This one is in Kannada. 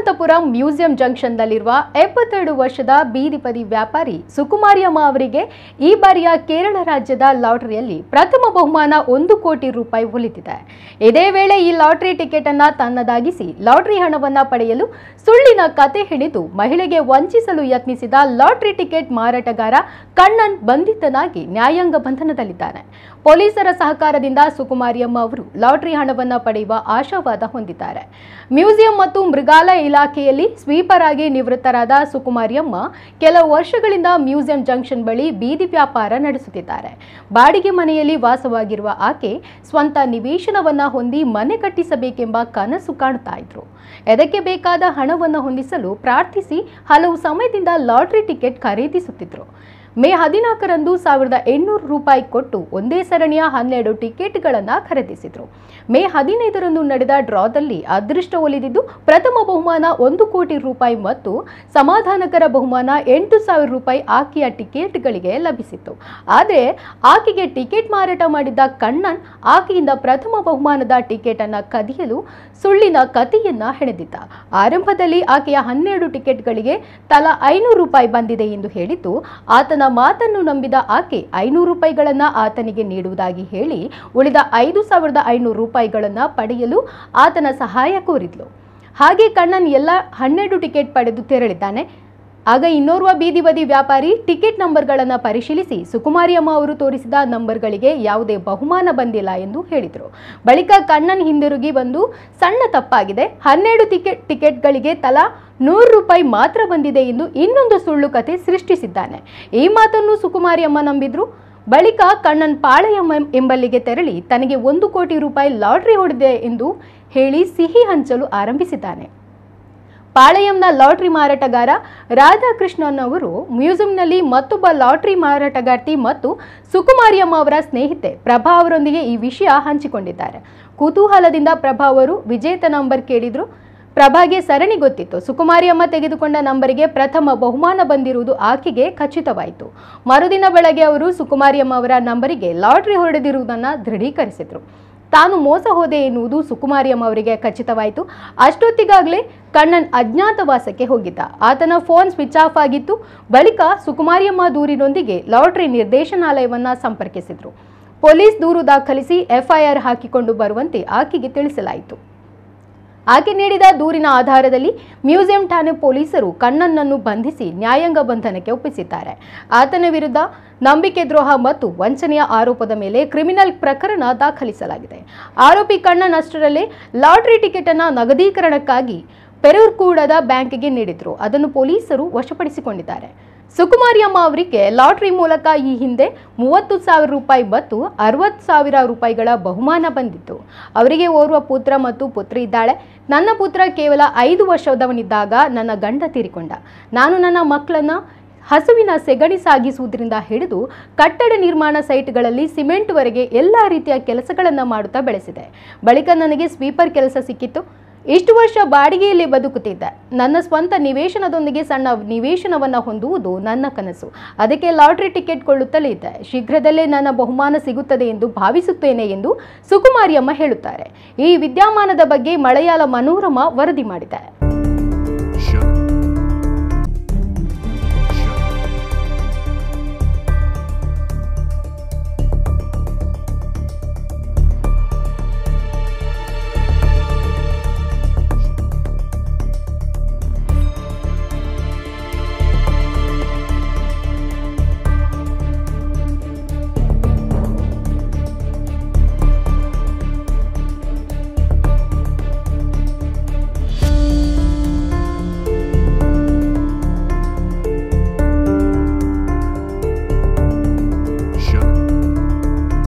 ಯಶವಂತಪುರಂ ಮ್ಯೂಸಿಯಂ ಜಂಕ್ಷನ್ನಲ್ಲಿರುವ ಎಪ್ಪತ್ತೆರಡು ವರ್ಷದ ಬೀದಿಪದಿ ವ್ಯಾಪಾರಿ ಸುಕುಮಾರಿಯಮ್ಮ ಅವರಿಗೆ ಈ ಬಾರಿಯ ಕೇರಳ ರಾಜ್ಯದ ಲಾಟರಿಯಲ್ಲಿ ಪ್ರಥಮ ಬಹುಮಾನ ಒಂದು ಕೋಟಿ ರೂಪಾಯಿ ಒಲಿತಿದೆ ಇದೇ ವೇಳೆ ಈ ಲಾಟರಿ ಟಿಕೆಟ್ ಅನ್ನ ತನ್ನದಾಗಿಸಿ ಲಾಟರಿ ಹಣವನ್ನ ಪಡೆಯಲು ಸುಳ್ಳಿನ ಕತೆ ಹಿಡಿದು ಮಹಿಳೆಗೆ ವಂಚಿಸಲು ಯತ್ನಿಸಿದ ಲಾಟರಿ ಟಿಕೆಟ್ ಮಾರಾಟಗಾರ ಕಣ್ಣನ್ ಬಂಧಿತನಾಗಿ ನ್ಯಾಯಾಂಗ ಬಂಧನದಲ್ಲಿದ್ದಾನೆ ಪೊಲೀಸರ ಸಹಕಾರದಿಂದ ಸುಕುಮಾರಿಯಮ್ಮ ಅವರು ಲಾಟರಿ ಹಣವನ್ನು ಪಡೆಯುವ ಆಶಾವಾದ ಹೊಂದಿದ್ದಾರೆ ಮ್ಯೂಸಿಯಂ ಮತ್ತು ಮೃಗಾಲಯ ಇಲಾಖೆಯಲ್ಲಿ ಸ್ವೀಪರ್ ಆಗಿ ನಿವೃತ್ತರಾದ ಸುಕುಮಾರಿಯಮ್ಮ ಕೆಲವು ವರ್ಷಗಳಿಂದ ಮ್ಯೂಸಿಯಂ ಜಂಕ್ಷನ್ ಬಳಿ ಬೀದಿ ವ್ಯಾಪಾರ ನಡೆಸುತ್ತಿದ್ದಾರೆ ಬಾಡಿಗೆ ಮನೆಯಲ್ಲಿ ವಾಸವಾಗಿರುವ ಆಕೆ ಸ್ವಂತ ನಿವೇಶನವನ್ನ ಹೊಂದಿ ಮನೆ ಕಟ್ಟಿಸಬೇಕೆಂಬ ಕನಸು ಕಾಣ್ತಾ ಇದ್ರು ಎದಕ್ಕೆ ಬೇಕಾದ ಹಣವನ್ನು ಹೊಂದಿಸಲು ಪ್ರಾರ್ಥಿಸಿ ಹಲವು ಸಮಯದಿಂದ ಲಾಟರಿ ಟಿಕೆಟ್ ಖರೀದಿಸುತ್ತಿದ್ರು ಮೇ ಹದಿನಾಲ್ಕರಂದು ಸಾವಿರದ ಎಂಟುನೂರು ರೂಪಾಯಿ ಕೊಟ್ಟು ಒಂದೇ ಸರಣಿಯ ಹನ್ನೆರಡು ಟಿಕೆಟ್ಗಳನ್ನು ಖರೀದಿಸಿದರು ಮೇ ಹದಿನೈದರಂದು ನಡೆದ ಡ್ರಾದಲ್ಲಿ ಅದೃಷ್ಟ ಒಲಿದಿದ್ದು ಪ್ರಥಮ ಬಹುಮಾನ ಒಂದು ಕೋಟಿ ರೂಪಾಯಿ ಮತ್ತು ಸಮಾಧಾನಕರ ಬಹುಮಾನ ಎಂಟು ಸಾವಿರ ರೂಪಾಯಿ ಆಕೆಯ ಟಿಕೆಟ್ಗಳಿಗೆ ಲಭಿಸಿತ್ತು ಆದರೆ ಆಕೆಗೆ ಟಿಕೆಟ್ ಮಾರಾಟ ಮಾಡಿದ್ದ ಕಣ್ಣನ್ ಆಕೆಯಿಂದ ಪ್ರಥಮ ಬಹುಮಾನದ ಟಿಕೆಟ್ ಅನ್ನು ಕದಿಯಲು ಸುಳ್ಳಿನ ಕಥೆಯನ್ನ ಹೆಣೆದಿದ್ದ ಆರಂಭದಲ್ಲಿ ಆಕೆಯ ಹನ್ನೆರಡು ಟಿಕೆಟ್ಗಳಿಗೆ ತಲಾ ಐನೂರು ರೂಪಾಯಿ ಬಂದಿದೆ ಎಂದು ಹೇಳಿದ್ದು ಆತನ ಮಾತನ್ನು ನಂಬಿದ ಆಕೆ ಐನೂರು ರೂಪಾಯಿಗಳನ್ನು ಆತನಿಗೆ ನೀಡುವುದಾಗಿ ಹೇಳಿ ಉಳಿದ ಐದು ಸಾವಿರದ ಐನೂರು ರೂಪಾಯಿಗಳನ್ನು ಪಡೆಯಲು ಆತನ ಸಹಾಯ ಕೋರಿದ್ಲು ಹಾಗೆ ಕಣ್ಣನ್ ಎಲ್ಲ ಹನ್ನೆರಡು ಟಿಕೆಟ್ ಪಡೆದು ತೆರಳಿದ್ದಾನೆ ಆಗ ಇನ್ನೋರ್ವ ಬೀದಿ ಬದಿ ವ್ಯಾಪಾರಿ ಟಿಕೆಟ್ ನಂಬರ್ಗಳನ್ನು ಪರಿಶೀಲಿಸಿ ಸುಕುಮಾರಿಯಮ್ಮ ಅವರು ತೋರಿಸಿದ ನಂಬರ್ಗಳಿಗೆ ಯಾವುದೇ ಬಹುಮಾನ ಬಂದಿಲ್ಲ ಎಂದು ಹೇಳಿದರು ಬಳಿಕ ಕಣ್ಣನ್ ಹಿಂದಿರುಗಿ ಬಂದು ಸಣ್ಣ ತಪ್ಪಾಗಿದೆ ಹನ್ನೆರಡು ಟಿಕೆಟ್ ಟಿಕೆಟ್ಗಳಿಗೆ ತಲಾ ನೂರು ರೂಪಾಯಿ ಮಾತ್ರ ಬಂದಿದೆ ಎಂದು ಇನ್ನೊಂದು ಸುಳ್ಳು ಕತೆ ಸೃಷ್ಟಿಸಿದ್ದಾನೆ ಈ ಮಾತನ್ನು ಸುಕುಮಾರಿಯಮ್ಮ ನಂಬಿದ್ರು ಬಳಿಕ ಕಣ್ಣನ್ ಪಾಳೆಯಮ್ಮ ಎಂಬಲ್ಲಿಗೆ ತೆರಳಿ ತನಗೆ ಒಂದು ಕೋಟಿ ರೂಪಾಯಿ ಲಾಟ್ರಿ ಹೊಡೆದಿದೆ ಎಂದು ಹೇಳಿ ಸಿಹಿ ಹಂಚಲು ಆರಂಭಿಸಿದ್ದಾನೆ ಪಾಳೆಯಂನ ಲಾಟ್ರಿ ಮಾರಾಟಗಾರ ರಾಧಾಕೃಷ್ಣನ್ ಅವರು ಮ್ಯೂಸಿಯಂನಲ್ಲಿ ಮತ್ತೊಬ್ಬ ಲಾಟ್ರಿ ಮಾರಾಟಗಾರ್ತಿ ಮತ್ತು ಸುಕುಮಾರಿಯಮ್ಮ ಅವರ ಸ್ನೇಹಿತೆ ಪ್ರಭಾ ಅವರೊಂದಿಗೆ ಈ ವಿಷಯ ಹಂಚಿಕೊಂಡಿದ್ದಾರೆ ಕುತೂಹಲದಿಂದ ಪ್ರಭಾ ಅವರು ವಿಜೇತ ನಂಬರ್ ಕೇಳಿದ್ರು ಪ್ರಭಾಗೆ ಸರಣಿ ಗೊತ್ತಿತ್ತು ಸುಕುಮಾರಿಯಮ್ಮ ತೆಗೆದುಕೊಂಡ ನಂಬರಿಗೆ ಪ್ರಥಮ ಬಹುಮಾನ ಬಂದಿರುವುದು ಆಕೆಗೆ ಖಚಿತವಾಯಿತು ಮರುದಿನ ಬೆಳಗ್ಗೆ ಅವರು ಸುಕುಮಾರಿಯಮ್ಮ ಅವರ ನಂಬರಿಗೆ ಲಾಟ್ರಿ ಹೊಡೆದಿರುವುದನ್ನು ದೃಢೀಕರಿಸಿದರು ತಾನು ಮೋಸ ಹೋದೆ ಎನ್ನುವುದು ಸುಕುಮಾರಿಯಮ್ಮ ಅವರಿಗೆ ಖಚಿತವಾಯಿತು ಅಷ್ಟೊತ್ತಿಗಾಗಲೇ ಕಣ್ಣನ್ ಅಜ್ಞಾತವಾಸಕ್ಕೆ ಹೋಗಿದ್ದ ಆತನ ಫೋನ್ ಸ್ವಿಚ್ ಆಫ್ ಆಗಿತ್ತು ಬಳಿಕ ಸುಕುಮಾರಿಯಮ್ಮ ದೂರಿನೊಂದಿಗೆ ಲಾಟರಿ ನಿರ್ದೇಶನಾಲಯವನ್ನು ಸಂಪರ್ಕಿಸಿದರು ಪೊಲೀಸ್ ದೂರು ದಾಖಲಿಸಿ ಎಫ್ಐಆರ್ ಹಾಕಿಕೊಂಡು ಬರುವಂತೆ ಆಕೆಗೆ ತಿಳಿಸಲಾಯಿತು ಆಕೆ ನೀಡಿದ ದೂರಿನ ಆಧಾರದಲ್ಲಿ ಮ್ಯೂಸಿಯಂ ಠಾಣೆ ಪೊಲೀಸರು ಕಣ್ಣನನ್ನು ಬಂಧಿಸಿ ನ್ಯಾಯಾಂಗ ಬಂಧನಕ್ಕೆ ಒಪ್ಪಿಸಿದ್ದಾರೆ ಆತನ ವಿರುದ್ಧ ನಂಬಿಕೆ ದ್ರೋಹ ಮತ್ತು ವಂಚನೆಯ ಆರೋಪದ ಮೇಲೆ ಕ್ರಿಮಿನಲ್ ಪ್ರಕರಣ ದಾಖಲಿಸಲಾಗಿದೆ ಆರೋಪಿ ಕಣ್ಣನ್ ಅಷ್ಟರಲ್ಲೇ ಲಾಟರಿ ಟಿಕೆಟ್ ಅನ್ನ ನಗದೀಕರಣಕ್ಕಾಗಿ ಕೂಡದ ಬ್ಯಾಂಕ್ಗೆ ನೀಡಿದ್ರು ಅದನ್ನು ಪೊಲೀಸರು ವಶಪಡಿಸಿಕೊಂಡಿದ್ದಾರೆ ಸುಕುಮಾರಿಯಮ್ಮ ಅವರಿಗೆ ಲಾಟ್ರಿ ಮೂಲಕ ಈ ಹಿಂದೆ ಮೂವತ್ತು ಸಾವಿರ ರೂಪಾಯಿ ಮತ್ತು ಅರವತ್ತು ಸಾವಿರ ರೂಪಾಯಿಗಳ ಬಹುಮಾನ ಬಂದಿತ್ತು ಅವರಿಗೆ ಓರ್ವ ಪುತ್ರ ಮತ್ತು ಪುತ್ರಿ ಇದ್ದಾಳೆ ನನ್ನ ಪುತ್ರ ಕೇವಲ ಐದು ವರ್ಷದವನಿದ್ದಾಗ ನನ್ನ ಗಂಡ ತೀರಿಕೊಂಡ ನಾನು ನನ್ನ ಮಕ್ಕಳನ್ನು ಹಸುವಿನ ಸೆಗಣಿ ಸಾಗಿಸುವುದರಿಂದ ಹಿಡಿದು ಕಟ್ಟಡ ನಿರ್ಮಾಣ ಸೈಟ್ಗಳಲ್ಲಿ ಸಿಮೆಂಟ್ವರೆಗೆ ಎಲ್ಲ ರೀತಿಯ ಕೆಲಸಗಳನ್ನು ಮಾಡುತ್ತಾ ಬೆಳೆಸಿದೆ ಬಳಿಕ ನನಗೆ ಸ್ವೀಪರ್ ಕೆಲಸ ಸಿಕ್ಕಿತ್ತು ಇಷ್ಟು ವರ್ಷ ಬಾಡಿಗೆಯಲ್ಲಿ ಬದುಕುತ್ತಿದ್ದ ನನ್ನ ಸ್ವಂತ ನಿವೇಶನದೊಂದಿಗೆ ಸಣ್ಣ ನಿವೇಶನವನ್ನು ಹೊಂದುವುದು ನನ್ನ ಕನಸು ಅದಕ್ಕೆ ಲಾಟ್ರಿ ಟಿಕೆಟ್ ಕೊಳ್ಳುತ್ತಲೇ ಇದ್ದ ಶೀಘ್ರದಲ್ಲೇ ನನ್ನ ಬಹುಮಾನ ಸಿಗುತ್ತದೆ ಎಂದು ಭಾವಿಸುತ್ತೇನೆ ಎಂದು ಸುಕುಮಾರಿಯಮ್ಮ ಹೇಳುತ್ತಾರೆ ಈ ವಿದ್ಯಮಾನದ ಬಗ್ಗೆ ಮಲಯಾಳ ಮನೋರಮ ವರದಿ ಮಾಡಿದೆ